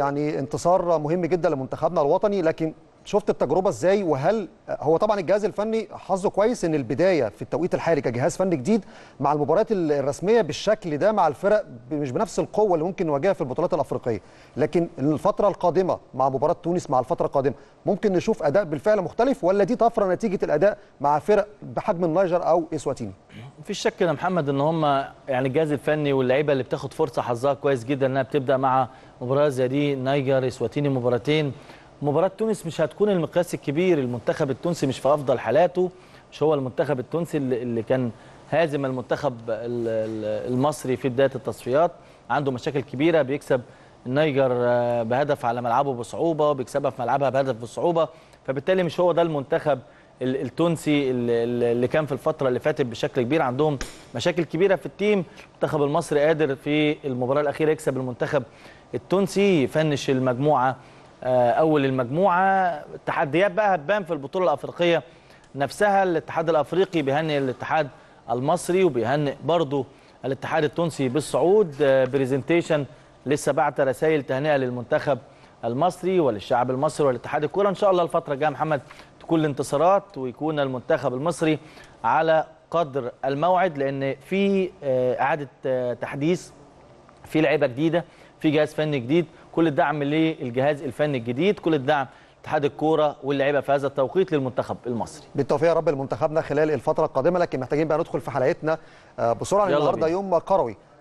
يعني انتصار مهم جدا لمنتخبنا الوطني لكن شفت التجربه ازاي وهل هو طبعا الجهاز الفني حظه كويس ان البدايه في التوقيت الحالي كجهاز فني جديد مع المباريات الرسميه بالشكل ده مع الفرق مش بنفس القوه اللي ممكن نواجهها في البطولات الافريقيه لكن الفتره القادمه مع مباراه تونس مع الفتره القادمه ممكن نشوف اداء بالفعل مختلف ولا دي طفره نتيجه الاداء مع فرق بحجم النيجر او اسواتيني في شك يا محمد ان هم يعني الجهاز الفني واللعيبه اللي بتاخد فرصه حظها كويس جدا انها بتبدا مع مباراه زي دي نيجر اسواتيني مباراتين مباراه تونس مش هتكون المقياس الكبير المنتخب التونسي مش في افضل حالاته مش هو المنتخب التونسي اللي كان هازم المنتخب المصري في بدايه التصفيات عنده مشاكل كبيره بيكسب النيجر بهدف على ملعبه بصعوبه وبيكسبها في ملعبها بهدف بصعوبه فبالتالي مش هو ده المنتخب التونسي اللي كان في الفتره اللي فاتت بشكل كبير عندهم مشاكل كبيره في التيم المنتخب المصري قادر في المباراه الاخيره يكسب المنتخب التونسي يفنش المجموعه آه، اول المجموعه التحديات بقى هتبان في البطوله الافريقيه نفسها الاتحاد الافريقي بيهنئ الاتحاد المصري وبيهنئ برضه الاتحاد التونسي بالصعود بريزنتيشن آه، لسه بعت رسائل تهنئه للمنتخب المصري وللشعب المصري ولاتحاد الكوره ان شاء الله الفتره الجايه محمد كل الانتصارات ويكون المنتخب المصري على قدر الموعد لان في آه، اعاده آه، تحديث في لعيبه جديده في جهاز فني جديد كل الدعم للجهاز الفني الجديد كل الدعم اتحاد الكوره واللعيبه في هذا التوقيت للمنتخب المصري بالتوفيق يا رب لمنتخبنا خلال الفتره القادمه لكن محتاجين بقى ندخل في حلقتنا آه، بسرعه النهارده يوم قروي